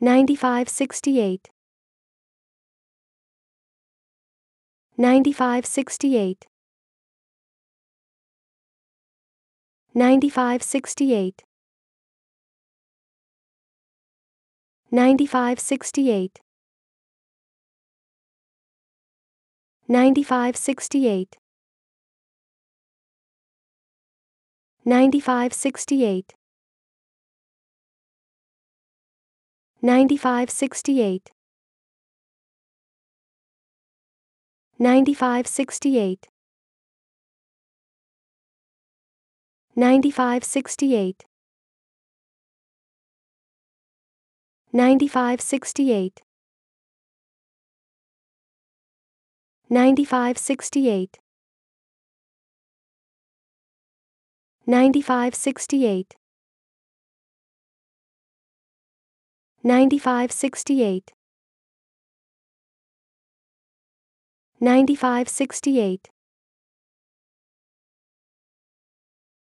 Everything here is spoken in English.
9568 9568 9568 9568 9568 9568 9568 9568 9568 9568 9568 9568 9568 9568